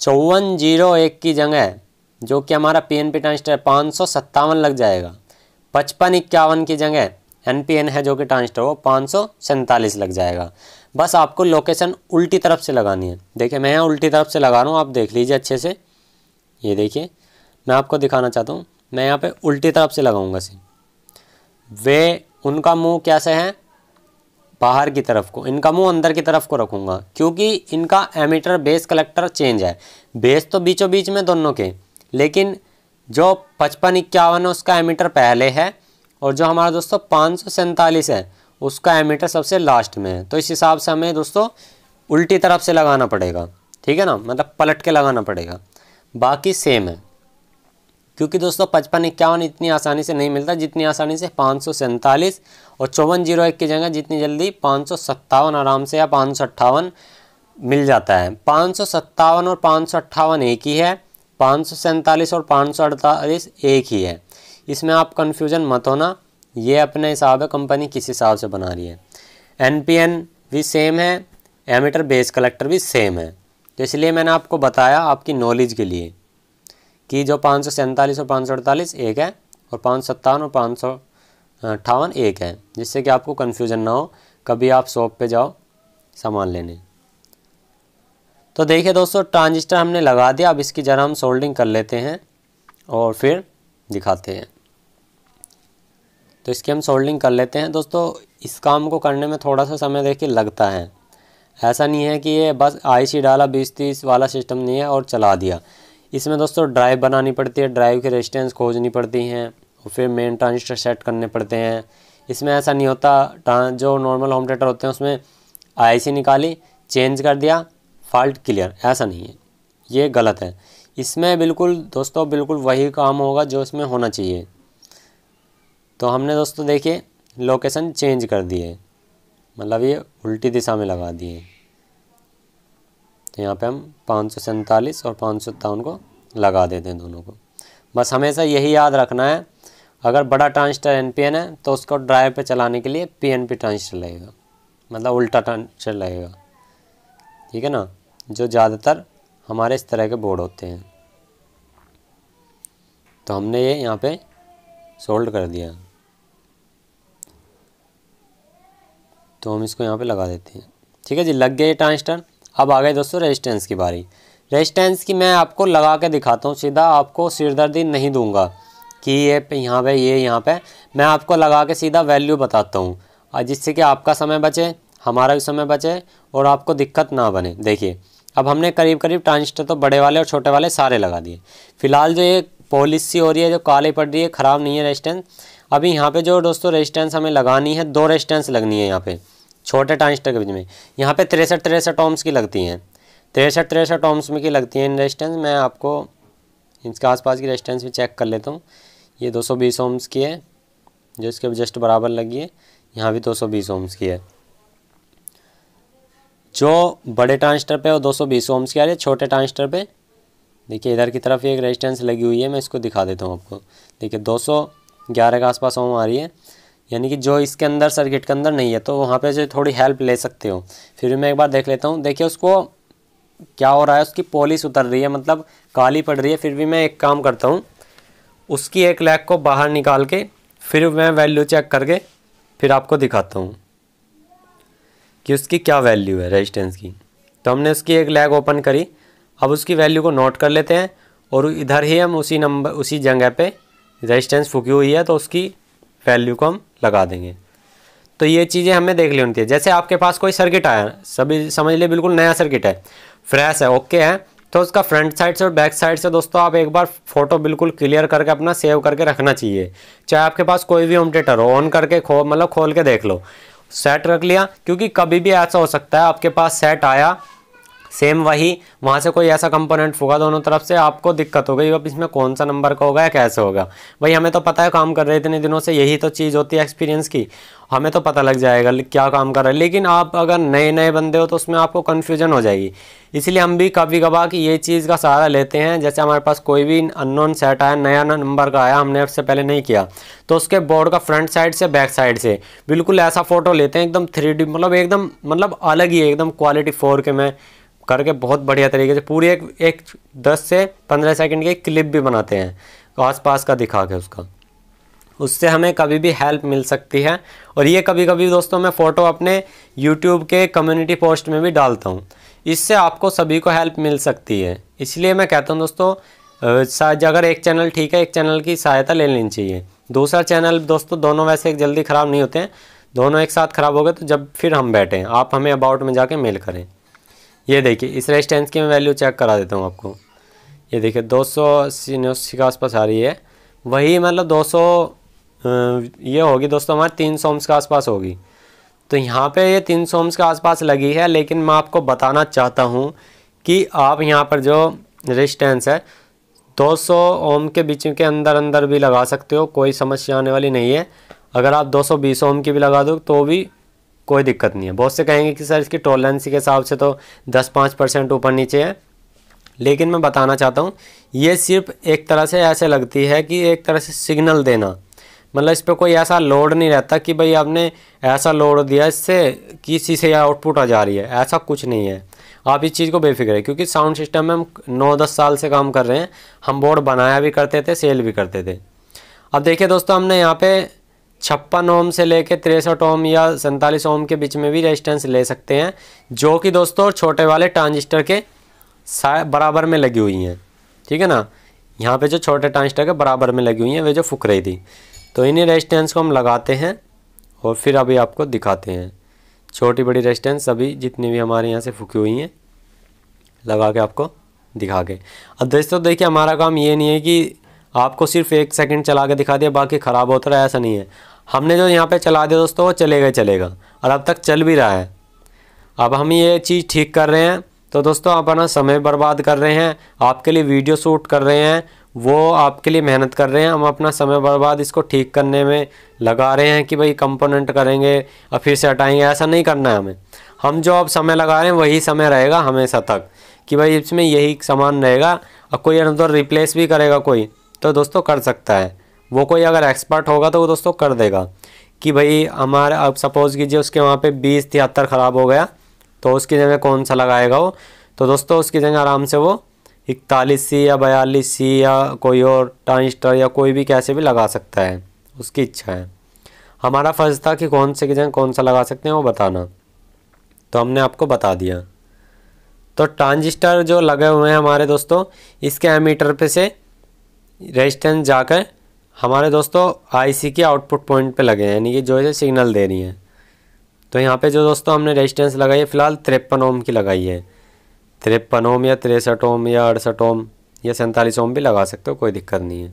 चौवन जीरो एक की जगह जो कि हमारा पी एन पी ट्रांजिस्टर पाँच सौ सत्तावन लग जाएगा पचपन इक्यावन की जगह एन पी एन है जो कि ट्रांजिस्टर वो पाँच सौ सैंतालीस लग जाएगा बस आपको लोकेशन उल्टी तरफ से लगानी है देखिए मैं यहाँ उल्टी तरफ से लगा रहा हूँ आप देख लीजिए अच्छे से ये देखिए मैं आपको दिखाना चाहता हूँ मैं यहाँ पे उल्टी तरफ से लगाऊंगा सी वे उनका मुंह कैसे है बाहर की तरफ को इनका मुंह अंदर की तरफ को रखूँगा क्योंकि इनका एमीटर बेस कलेक्टर चेंज है बेस तो बीचों बीच में दोनों के लेकिन जो पचपन इक्यावन है उसका एमीटर पहले है और जो हमारा दोस्तों पाँच है उसका एमीटर सबसे लास्ट में है तो इस हिसाब से हमें दोस्तों उल्टी तरफ से लगाना पड़ेगा ठीक है ना मतलब पलट के लगाना पड़ेगा बाकी सेम है क्योंकि दोस्तों पचपन इक्यावन इतनी आसानी से नहीं मिलता जितनी आसानी से पाँच सौ सैंतालीस और चौवन जीरो एक की जगह जितनी जल्दी पाँच सौ सत्तावन आराम से या पाँच सौ अट्ठावन मिल जाता है पाँच सौ सत्तावन और पाँच सौ अट्ठावन एक ही है पाँच और पाँच एक ही है इसमें आप कन्फ्यूज़न मत होना ये अपने हिसाब है कंपनी किस हिसाब से बना रही है एन पी एन भी सेम है एमीटर बेस कलेक्टर भी सेम है तो इसलिए मैंने आपको बताया आपकी नॉलेज के लिए कि जो पाँच सौ सैंतालीस और पाँच सौ अड़तालीस एक है और पाँच सत्तावन और पाँच सौ अट्ठावन एक है जिससे कि आपको कन्फ्यूजन ना हो कभी आप शॉप पे जाओ सामान लेने तो देखिए दोस्तों ट्रांजिस्टर हमने लगा दिया अब इसकी ज़रा हम सोल्डिंग कर लेते हैं और फिर दिखाते हैं तो इसकी हम सोल्डिंग कर लेते हैं दोस्तों इस काम को करने में थोड़ा सा समय देखिए लगता है ऐसा नहीं है कि ये बस आईसी डाला बीस तीस वाला सिस्टम नहीं है और चला दिया इसमें दोस्तों ड्राइव बनानी पड़ती है ड्राइव की रेजिस्टेंस खोजनी पड़ती हैं और फिर मेन ट्रांजिस्टर सेट करने पड़ते हैं इसमें ऐसा नहीं होता जो नॉर्मल होम थिएटर होते हैं उसमें आईसी निकाली चेंज कर दिया फॉल्ट क्लियर ऐसा नहीं है ये गलत है इसमें बिल्कुल दोस्तों बिल्कुल वही काम होगा जो इसमें होना चाहिए तो हमने दोस्तों देखिए लोकेशन चेंज कर दिए मतलब ये उल्टी दिशा में लगा दिए तो यहाँ पे हम पाँच सौ सैंतालीस और पाँच सौ सत्तावन को लगा देते हैं दोनों को बस हमेशा यही याद रखना है अगर बड़ा ट्रांजिस्टर एन पी एन है तो उसको ड्राइव पे चलाने के लिए पी एन पी ट्रांजिस्टर लगेगा मतलब उल्टा ट्रांजिस्टर लगेगा ठीक है ना जो ज़्यादातर हमारे इस तरह के बोर्ड होते हैं तो हमने ये यहाँ पे सोल्ड कर दिया तो हम इसको यहाँ पे लगा देते हैं ठीक है जी लग गए ट्रांसटर ट्रांजिस्टर अब आ गए दोस्तों रेजिस्टेंस की बारी रेजिस्टेंस की मैं आपको लगा के दिखाता हूँ सीधा आपको सिरदर्दी नहीं दूंगा कि ये यहाँ पे ये यहाँ पे मैं आपको लगा के सीधा वैल्यू बताता हूँ जिससे कि आपका समय बचे हमारा भी समय बचे और आपको दिक्कत ना बने देखिए अब हमने करीब करीब ट्रांजिस्टर तो बड़े वाले और छोटे वाले सारे लगा दिए फिलहाल जो ये पॉलिसी हो रही है जो काली पड़ रही है ख़राब नहीं है रेजिस्टेंस अभी यहाँ पे जो दोस्तों रेजिस्टेंस हमें लगानी है दो रेजिस्टेंस लगनी है यहाँ पे छोटे ट्रांजिस्टर के बीच में यहाँ पे तिरसठ तिरसठ ओम्स की लगती हैं तिरसठ तिरसठ ओम्स में की लगती हैं इन रेजिस्टेंस मैं आपको इसके आसपास की रेजिस्टेंस भी चेक कर लेता हूँ ये बीस ओम्स की है जो इसके जस्ट बराबर लगी है यहाँ भी बीस ओम्स की है जो बड़े ट्रांजिस्टर पे वो 220 ओम्स की आ रही है छोटे ट्रांजिस्टर पे देखिए इधर की तरफ एक रेजिस्टेंस लगी हुई है मैं इसको दिखा देता हूँ आपको देखिए 211 के आसपास ओम आ रही है यानी कि जो इसके अंदर सर्किट के अंदर नहीं है तो वहाँ पे जो थोड़ी हेल्प ले सकते हो फिर मैं एक बार देख लेता हूँ देखिए उसको क्या हो रहा है उसकी पॉलिश उतर रही है मतलब काली पड़ रही है फिर भी मैं एक काम करता हूँ उसकी एक लैग को बाहर निकाल के फिर मैं वैल्यू चेक करके फिर आपको दिखाता हूँ कि उसकी क्या वैल्यू है रेजिस्टेंस की तो हमने उसकी एक लैग ओपन करी अब उसकी वैल्यू को नोट कर लेते हैं और इधर ही हम उसी नंबर उसी जगह पे रेजिस्टेंस फूकी हुई है तो उसकी वैल्यू को हम लगा देंगे तो ये चीज़ें हमें देख ली होती है जैसे आपके पास कोई सर्किट आया सभी समझ लिए बिल्कुल नया सर्किट है फ्रेश है ओके है तो उसका फ्रंट साइड से और बैक साइड से दोस्तों आप एक बार फोटो बिल्कुल क्लियर करके अपना सेव करके रखना चाहिए चाहे आपके पास कोई भी होम थिएटर हो ऑन करके खो मतलब खोल के देख लो सेट रख लिया क्योंकि कभी भी ऐसा हो सकता है आपके पास सेट आया सेम वही वहाँ से कोई ऐसा कंपोनेंट होगा दोनों तरफ से आपको दिक्कत हो गई अब इसमें कौन सा नंबर का होगा या कैसे होगा भाई हमें तो पता है काम कर रहे इतने दिनों से यही तो चीज़ होती है एक्सपीरियंस की हमें तो पता लग जाएगा क्या काम कर रहा है लेकिन आप अगर नए नए बंदे हो तो उसमें आपको कन्फ्यूजन हो जाएगी इसलिए हम भी कभी कभार कि ये चीज़ का सहारा लेते हैं जैसे हमारे पास कोई भी अननोन सेट आया नया नंबर का आया हमने उससे पहले नहीं किया तो उसके बोर्ड का फ्रंट साइड से बैक साइड से बिल्कुल ऐसा फ़ोटो लेते हैं एकदम थ्री मतलब एकदम मतलब अलग ही एकदम क्वालिटी फोर के में करके बहुत बढ़िया तरीके से पूरी एक एक दस से पंद्रह सेकंड की क्लिप भी बनाते हैं आसपास का दिखा के उसका उससे हमें कभी भी हेल्प मिल सकती है और ये कभी कभी दोस्तों मैं फ़ोटो अपने यूट्यूब के कम्युनिटी पोस्ट में भी डालता हूँ इससे आपको सभी को हेल्प मिल सकती है इसलिए मैं कहता हूँ दोस्तों अगर एक चैनल ठीक है एक चैनल की सहायता ले लेनी चाहिए दूसरा चैनल दोस्तों दोनों वैसे एक जल्दी ख़राब नहीं होते हैं दोनों एक साथ ख़राब हो गए तो जब फिर हम बैठें आप हमें अबाउट में जाके मेल करें ये देखिए इस रेजिस्टेंस की मैं वैल्यू चेक करा देता हूँ आपको ये देखिए दो सौ के आसपास आ रही है वही मतलब दो सौ ये होगी दोस्तों हमारे तीन सौ के आसपास होगी तो यहाँ पे ये तीन सौ के आसपास लगी है लेकिन मैं आपको बताना चाहता हूँ कि आप यहाँ पर जो रेजिस्टेंस है 200 ओम के बीच के अंदर अंदर भी लगा सकते हो कोई समस्या आने वाली नहीं है अगर आप 220 ओम की भी लगा दो तो भी कोई दिक्कत नहीं है बहुत से कहेंगे कि सर इसकी टॉलरेंसी के हिसाब से तो दस पाँच परसेंट ऊपर नीचे है लेकिन मैं बताना चाहता हूँ ये सिर्फ एक तरह से ऐसे लगती है कि एक तरह से सिग्नल देना मतलब इस पर कोई ऐसा लोड नहीं रहता कि भाई आपने ऐसा लोड दिया इससे किसी से यह आउटपुट आ जा रही है ऐसा कुछ नहीं है आप इस चीज़ को बेफिक्र है क्योंकि साउंड सिस्टम में हम नौ दस साल से काम कर रहे हैं हम बोर्ड बनाया भी करते थे सेल भी करते थे अब देखिए दोस्तों हमने यहाँ पे छप्पन ओम से लेके तिरसठ ओम या सैंतालीस ओम के बीच में भी रेजिस्टेंस ले सकते हैं जो कि दोस्तों छोटे वाले ट्रांजिस्टर के बराबर में लगी हुई हैं ठीक है ना यहाँ पे जो छोटे ट्रांजिस्टर के बराबर में लगी हुई हैं वे जो फुक रही थी तो इन्हीं रेजिस्टेंस को हम लगाते हैं और फिर अभी आपको दिखाते हैं छोटी बड़ी रेजिस्टेंस अभी जितनी भी हमारे यहाँ से फुकी हुई हैं लगा के आपको दिखा के अब दोस्तों देखिए हमारा काम ये नहीं है कि आपको सिर्फ एक सेकंड चला के दिखा दिया बाकी ख़राब होता रहा ऐसा नहीं है हमने जो यहाँ पे चला दिया दोस्तों वो चलेगा चलेगा और अब तक चल भी रहा है अब हम ये चीज़ ठीक कर रहे हैं तो दोस्तों आप अपना समय बर्बाद कर रहे हैं आपके लिए वीडियो शूट कर रहे हैं वो आपके लिए मेहनत कर रहे हैं हम अपना समय बर्बाद इसको ठीक करने में लगा रहे हैं कि भाई कंपोनेंट करेंगे और फिर से हटाएंगे ऐसा नहीं करना है हमें हम जो अब समय लगा रहे हैं वही समय रहेगा हमेशा तक कि भाई इसमें यही सामान रहेगा और कोई अंदर रिप्लेस भी करेगा कोई तो दोस्तों कर सकता है वो कोई अगर एक्सपर्ट होगा तो वो दोस्तों कर देगा कि भाई हमारा अब सपोज़ कीजिए उसके वहाँ पे बीस तिहत्तर ख़राब हो गया तो उसकी जगह कौन सा लगाएगा वो तो दोस्तों उसकी जगह आराम से वो इकतालीस सी या बयालीस सी या कोई और ट्रांजिस्टर या कोई भी कैसे भी लगा सकता है उसकी इच्छा है हमारा फ़र्ज़ था कि कौन से की जगह कौन सा लगा सकते हैं वो बताना तो हमने आपको बता दिया तो ट्रांजिस्टर जो लगे हुए हैं हमारे दोस्तों इसके एमीटर पे से रेजिस्टेंस जाकर हमारे दोस्तों आईसी के आउटपुट पॉइंट पे लगे हैं यानी कि जो है सिग्नल दे रही हैं तो यहाँ पे जो दोस्तों हमने रेजिस्टेंस लगाई है फिलहाल तिरपन ओम की लगाई है तिरपन ओम या तिरसठ ओम या अड़सठ ओम या सैंतालीस ओम भी लगा सकते हो कोई दिक्कत नहीं है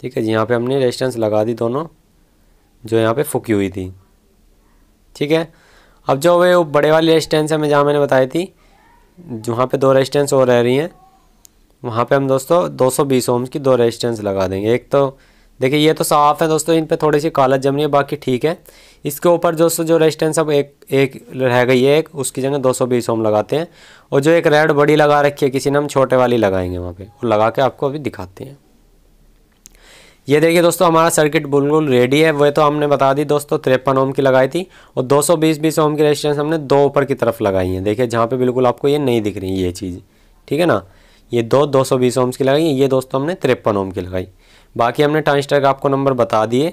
ठीक है जी यहाँ पर हमने रेजिस्टेंस लगा दी दोनों जो यहाँ पर फुकी हुई थी ठीक है अब जो वे बड़े वाली रेजिस्टेंस है मैं जहाँ मैंने बताई थी जहाँ पे दो रेजिस्टेंस और रह रही हैं वहाँ पे हम दोस्तों 220 ओम्स की दो रेजिस्टेंस लगा देंगे एक तो देखिए ये तो साफ़ है दोस्तों इन पर थोड़ी सी काला जम रही है बाकी ठीक है इसके ऊपर दोस्तों जो रेजिस्टेंस अब एक एक रह गई है एक उसकी जगह 220 ओम लगाते हैं और जो एक रेड बड़ी लगा रखी है किसी ने हम छोटे वाली लगाएंगे वहाँ पर वो लगा के आपको अभी दिखाते हैं ये देखिए दोस्तों हमारा सर्किट बिल्कुल रेडी है वह तो हमने बता दी दोस्तों तिरपन ओम की लगाई थी और 220 बीस ओम की रेजिस्टेंस हमने दो ऊपर की तरफ लगाई है देखिए जहाँ पे बिल्कुल आपको ये नहीं दिख रही है ये चीज़ ठीक है ना ये दो दो सौ बीस ओम्स की लगाई ये दोस्तों हमने तिरपन ओम की लगाई बाकी हमने ट्रांजिस्टर का आपको नंबर बता दिए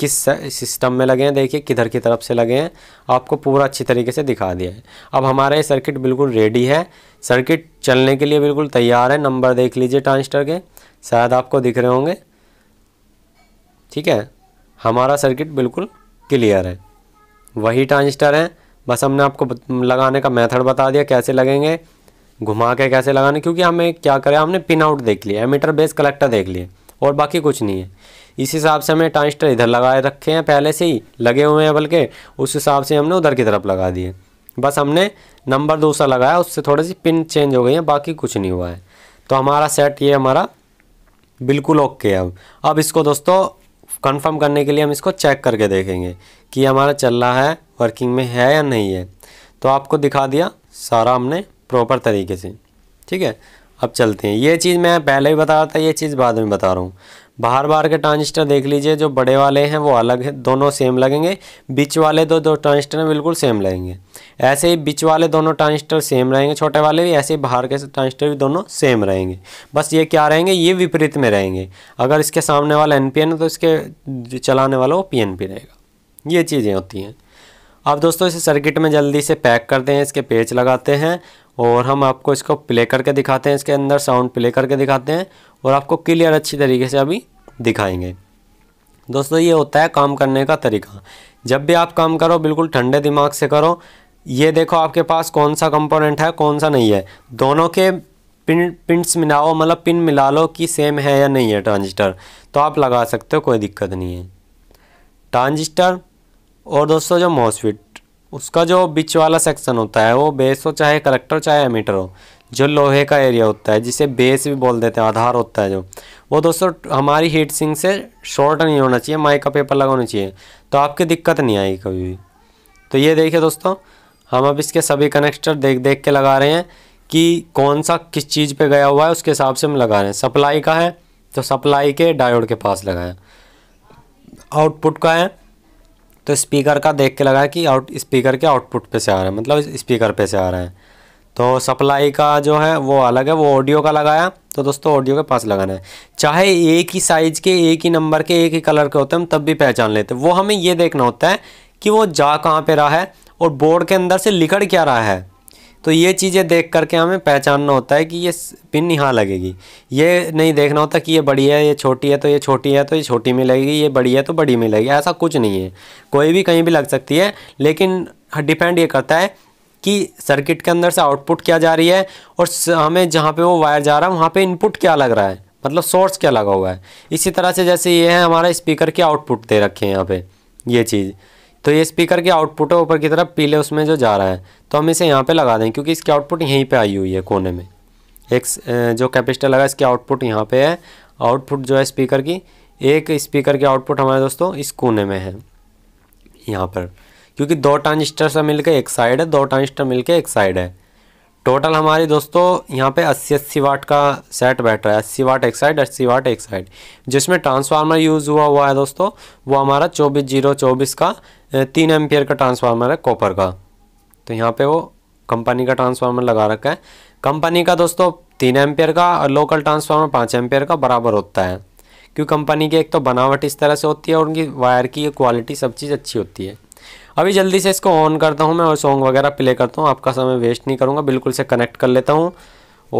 किस सिस्टम में लगे हैं देखिए किधर की तरफ से लगे हैं आपको पूरा अच्छी तरीके से दिखा दिया है अब हमारा ये सर्किट बिल्कुल रेडी है सर्किट चलने के लिए बिल्कुल तैयार है नंबर देख लीजिए ट्रांजिस्टर के शायद आपको दिख रहे होंगे ठीक है हमारा सर्किट बिल्कुल क्लियर है वही ट्रांजिस्टर हैं बस हमने आपको लगाने का मेथड बता दिया कैसे लगेंगे घुमा के कैसे लगाने क्योंकि हमें क्या करें हमने पिन आउट देख लिया एमीटर बेस कलेक्टर देख लिए और बाकी कुछ नहीं है इस हिसाब से हमें ट्रांजिस्टर इधर लगाए रखे हैं पहले से ही लगे हुए हैं बल्कि उस हिसाब से हमने उधर की तरफ लगा दिए बस हमने नंबर दूसरा लगाया उससे थोड़ी सी पिन चेंज हो गई है बाकी कुछ नहीं हुआ है तो हमारा सेट ये हमारा बिल्कुल ओके है अब अब इसको दोस्तों कंफर्म करने के लिए हम इसको चेक करके देखेंगे कि हमारा चल रहा है वर्किंग में है या नहीं है तो आपको दिखा दिया सारा हमने प्रॉपर तरीके से ठीक है अब चलते हैं ये चीज़ मैं पहले ही बता रहा था ये चीज़ बाद में बता रहा हूँ बाहर बाहर के ट्रांजिस्टर देख लीजिए जो बड़े वाले हैं वो अलग है दोनों सेम लगेंगे बीच वाले दो दो ट्रांजिस्टर हैं बिल्कुल सेम लगेंगे ऐसे ही बीच वाले दोनों ट्रांजिस्टर सेम रहेंगे छोटे वाले भी ऐसे ही बाहर के ट्रांजिस्टर भी दोनों सेम रहेंगे बस ये क्या रहेंगे ये विपरीत में रहेंगे अगर इसके सामने वाला एन है तो इसके चलाने वाला वो पी रहेगा ये चीज़ें होती हैं अब दोस्तों इसे सर्किट में जल्दी से पैक करते हैं इसके पेच लगाते हैं और हम आपको इसको प्ले करके दिखाते हैं इसके अंदर साउंड प्ले करके दिखाते हैं और आपको क्लियर अच्छी तरीके से अभी दिखाएंगे दोस्तों ये होता है काम करने का तरीका जब भी आप काम करो बिल्कुल ठंडे दिमाग से करो ये देखो आपके पास कौन सा कंपोनेंट है कौन सा नहीं है दोनों के पिन पिंट्स मिलाओ मतलब पिन मिला लो कि सेम है या नहीं है ट्रांजिस्टर तो आप लगा सकते हो कोई दिक्कत नहीं है ट्रांजिस्टर और दोस्तों जो मॉसफिट उसका जो बीच वाला सेक्शन होता है वो बेस हो चाहे कलेक्टर चाहे एमीटर हो जो लोहे का एरिया होता है जिसे बेस भी बोल देते हैं आधार होता है जो वो दोस्तों हमारी हीट सिंक से शॉर्ट नहीं होना चाहिए माइक का पेपर लगाना चाहिए तो आपकी दिक्कत नहीं आएगी कभी भी तो ये देखिए दोस्तों हम अब इसके सभी कनेक्टर देख देख के लगा रहे हैं कि कौन सा किस चीज़ पर गया हुआ है उसके हिसाब से हम लगा रहे हैं सप्लाई का है तो सप्लाई के डायोड के पास लगाएँ आउटपुट का है तो स्पीकर का देख के लगा कि आउट स्पीकर के आउटपुट पे से आ रहा है मतलब स्पीकर पे से आ रहा है तो सप्लाई का जो है वो अलग है वो ऑडियो का लगाया तो दोस्तों ऑडियो के पास लगाना है चाहे एक ही साइज़ के एक ही नंबर के एक ही कलर के होते हैं हम तब भी पहचान लेते वो हमें ये देखना होता है कि वो जा कहाँ पर रहा है और बोर्ड के अंदर से लिखड़ क्या रहा है तो ये चीज़ें देख करके हमें पहचानना होता है कि ये पिन यहाँ लगेगी ये नहीं देखना होता कि ये बड़ी है ये छोटी है तो ये छोटी है तो ये छोटी में लगेगी ये बड़ी है तो बड़ी में लगेगी ऐसा कुछ नहीं है कोई भी कहीं भी लग सकती है लेकिन डिपेंड ये करता है कि सर्किट के अंदर से आउटपुट क्या जा रही है और हमें जहाँ पर वो वायर जा रहा है वहाँ पर इनपुट क्या लग रहा है मतलब सोर्स क्या लगा हुआ है इसी तरह से जैसे ये है हमारा स्पीकर के आउटपुट दे रखे हैं यहाँ पर ये चीज़ तो ये स्पीकर के आउटपुट है ऊपर की तरफ पीले उसमें जो जा रहा है तो हम इसे यहाँ पे लगा दें क्योंकि इसकी आउटपुट यहीं पे आई हुई है कोने में एक जो कैपेसिटर लगा इसकी आउटपुट यहाँ पे है आउटपुट जो है स्पीकर की एक स्पीकर की आउटपुट हमारे दोस्तों इस कोने में है यहाँ पर क्योंकि दो ट्रांजिस्टर से मिलकर एक साइड है दो ट्रांजिस्टर मिलकर एक साइड है टोटल हमारी दोस्तों यहाँ पे 80 अस्सी वाट का सेट बैठ रहा है 80 वाट एक साइड अस्सी वाट एक साइड जिसमें ट्रांसफार्मर यूज़ हुआ हुआ है दोस्तों वो हमारा चौबीस जीरो चौबीस का तीन एम का ट्रांसफार्मर है कॉपर का तो यहाँ पे वो कंपनी का ट्रांसफार्मर लगा रखा है कंपनी का दोस्तों तीन एम का और लोकल ट्रांसफार्मर पाँच एम का बराबर होता है क्योंकि कंपनी की एक तो बनावट इस तरह से होती है और उनकी वायर की क्वालिटी सब चीज़ अच्छी होती है अभी जल्दी से इसको ऑन करता हूँ मैं और सॉन्ग वगैरह प्ले करता हूँ आपका समय वेस्ट नहीं करूँगा बिल्कुल से कनेक्ट कर लेता हूँ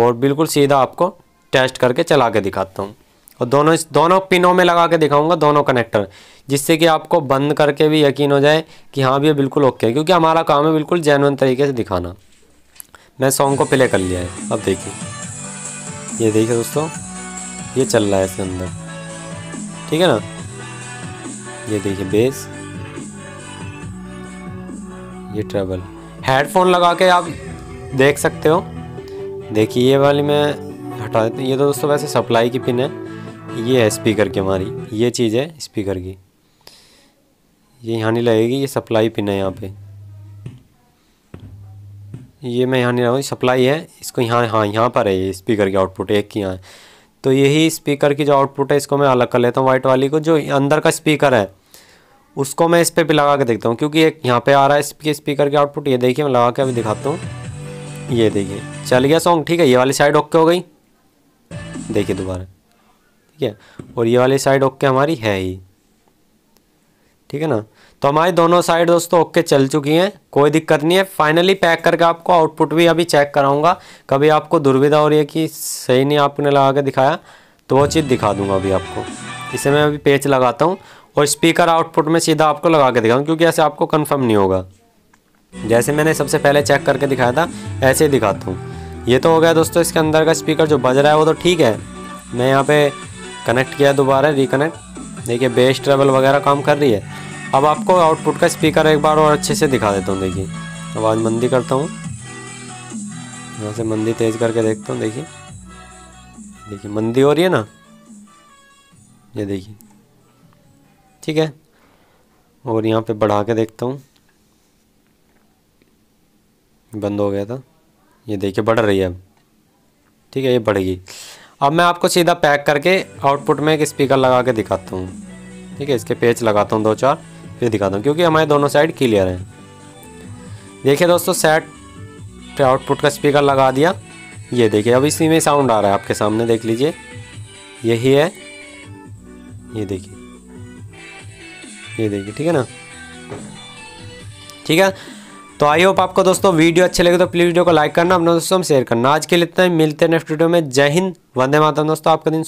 और बिल्कुल सीधा आपको टेस्ट करके चला के दिखाता हूँ और दोनों इस दोनों पिनों में लगा के दिखाऊंगा दोनों कनेक्टर जिससे कि आपको बंद करके भी यकीन हो जाए कि हाँ भी बिल्कुल ओके है क्योंकि हमारा काम है बिल्कुल जैनवन तरीके से दिखाना मैं सॉन्ग को प्ले कर लिया है अब देखिए ये देखिए दोस्तों ये चल रहा है इसके अंदर ठीक है ना ये देखिए बेस ये ट्रेबल हेडफोन लगा के आप देख सकते हो देखिए ये वाली मैं हटा देती हूँ ये तो दोस्तों वैसे सप्लाई की पिन है ये है स्पीकर की हमारी ये चीज़ है स्पीकर की ये यहाँ नहीं लगेगी ये सप्लाई पिन है यहाँ पे ये मैं यहाँ नहीं रहा हूँ सप्लाई है इसको यहाँ हाँ यहाँ पर है ये स्पीकर की आउटपुट एक की यहाँ तो यही स्पीकर की जो आउटपुट है इसको मैं अलग कर लेता हूँ वाइट वाली को जो अंदर का स्पीकर है उसको मैं इस पर भी लगा के देखता हूँ क्योंकि एक यहाँ पे आ रहा है इसके स्पीकर के आउटपुट ये देखिए मैं लगा के अभी दिखाता हूँ ये देखिए चल गया सॉन्ग ठीक है ये वाली साइड ओके हो गई देखिए दोबारा ठीक है और ये वाली साइड ओके हमारी है ही ठीक है ना तो हमारी दोनों साइड दोस्तों ओके चल चुकी हैं कोई दिक्कत नहीं है फाइनली पैक करके आपको आउटपुट भी अभी चेक कराऊंगा कभी आपको दुर्विधा हो रही है कि सही नहीं आपने लगा के दिखाया तो वो चीज़ दिखा दूंगा अभी आपको इसे मैं अभी पेच लगाता हूँ और स्पीकर आउटपुट में सीधा आपको लगा के दिखाऊँ क्योंकि ऐसे आपको कन्फर्म नहीं होगा जैसे मैंने सबसे पहले चेक करके दिखाया था ऐसे ही दिखाता हूँ ये तो हो गया दोस्तों इसके अंदर का स्पीकर जो बज रहा है वो तो ठीक है मैं यहाँ पे कनेक्ट किया दोबारा रिकनेक्ट देखिए बेस ट्रेवल वगैरह काम कर रही है अब आपको आउटपुट का स्पीकर एक बार और अच्छे से दिखा देता हूँ देखिए आवाज़ मंदी करता हूँ यहाँ से मंदी तेज़ करके देखता हूँ देखिए देखिए मंदी हो रही है ना ये देखिए ठीक है और यहाँ पे बढ़ा के देखता हूँ बंद हो गया था ये देखिए बढ़ रही है अब ठीक है ये बढ़ेगी अब मैं आपको सीधा पैक करके आउटपुट में एक स्पीकर लगा के दिखाता हूँ ठीक है इसके पेच लगाता हूँ दो चार फिर दिखाता हूँ क्योंकि हमारे दोनों साइड क्लियर हैं देखिए दोस्तों सेट पे आउटपुट का स्पीकर लगा दिया ये देखिए अब इसी में साउंड आ रहा है आपके सामने देख लीजिए यही है ये देखिए ये देखिए ठीक है ना ठीक है तो आई होप आपको दोस्तों वीडियो अच्छे लगे तो प्लीज़ वीडियो को लाइक करना अपने दोस्तों में शेयर करना आज के लिए इतना ही मिलते हैं नेक्स्ट वीडियो में जय हिंद वंदे मातम दोस्तों आपका दिन